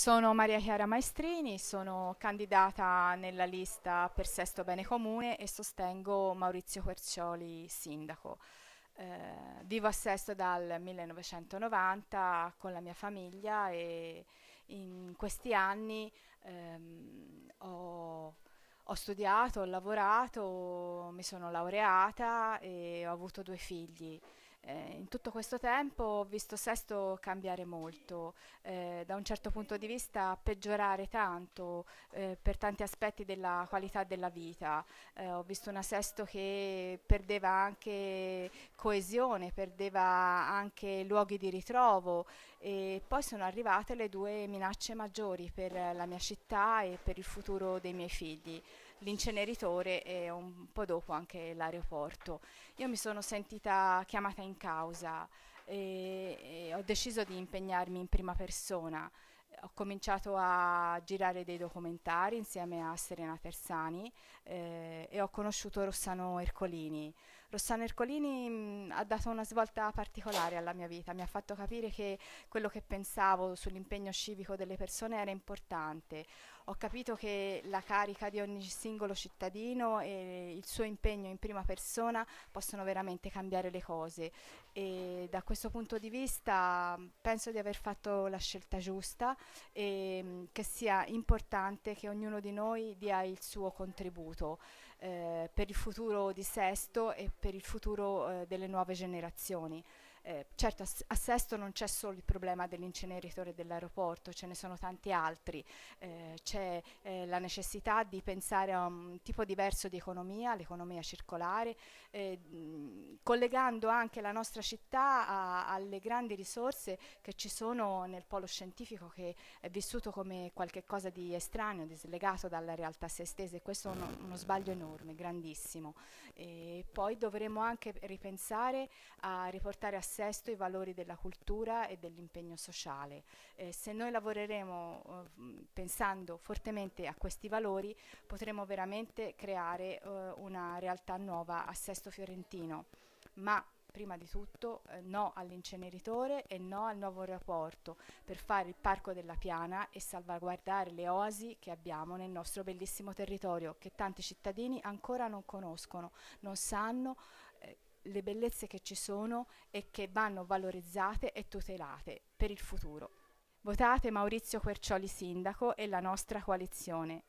Sono Maria Chiara Maestrini, sono candidata nella lista per Sesto Bene Comune e sostengo Maurizio Quercioli, sindaco. Eh, vivo a Sesto dal 1990 con la mia famiglia e in questi anni ehm, ho, ho studiato, ho lavorato, mi sono laureata e ho avuto due figli. Eh, in tutto questo tempo ho visto Sesto cambiare molto, eh, da un certo punto di vista peggiorare tanto eh, per tanti aspetti della qualità della vita. Eh, ho visto una Sesto che perdeva anche coesione, perdeva anche luoghi di ritrovo e poi sono arrivate le due minacce maggiori per la mia città e per il futuro dei miei figli l'inceneritore e un po' dopo anche l'aeroporto. Io mi sono sentita chiamata in causa e, e ho deciso di impegnarmi in prima persona. Ho cominciato a girare dei documentari insieme a Serena Tersani eh, e ho conosciuto Rossano Ercolini. Rossana Ercolini mh, mm, ha dato una svolta particolare alla mia vita, mi ha fatto capire che quello che pensavo sull'impegno civico delle persone era importante. Ho capito che la carica di ogni singolo cittadino e il suo impegno in prima persona possono veramente cambiare le cose e da questo punto di vista mm, penso di aver fatto la scelta giusta e mm, che sia importante che ognuno di noi dia il suo contributo eh, per il futuro di Sesto e per il futuro eh, delle nuove generazioni eh, certo a Sesto non c'è solo il problema dell'inceneritore dell'aeroporto, ce ne sono tanti altri, eh, c'è eh, la necessità di pensare a un tipo diverso di economia, l'economia circolare, eh, collegando anche la nostra città a, alle grandi risorse che ci sono nel polo scientifico che è vissuto come qualcosa di estraneo, dislegato dalla realtà stessa e questo è uno, uno, sbaglio enorme, grandissimo. E poi dovremo anche ripensare a riportare a Sesto sesto i valori della cultura e dell'impegno sociale. Eh, se noi lavoreremo eh, pensando fortemente a questi valori potremo veramente creare eh, una realtà nuova a Sesto Fiorentino, ma prima di tutto eh, no all'inceneritore e no al nuovo aeroporto per fare il parco della piana e salvaguardare le oasi che abbiamo nel nostro bellissimo territorio che tanti cittadini ancora non conoscono, non sanno eh, le bellezze che ci sono e che vanno valorizzate e tutelate per il futuro. Votate Maurizio Quercioli Sindaco e la nostra coalizione.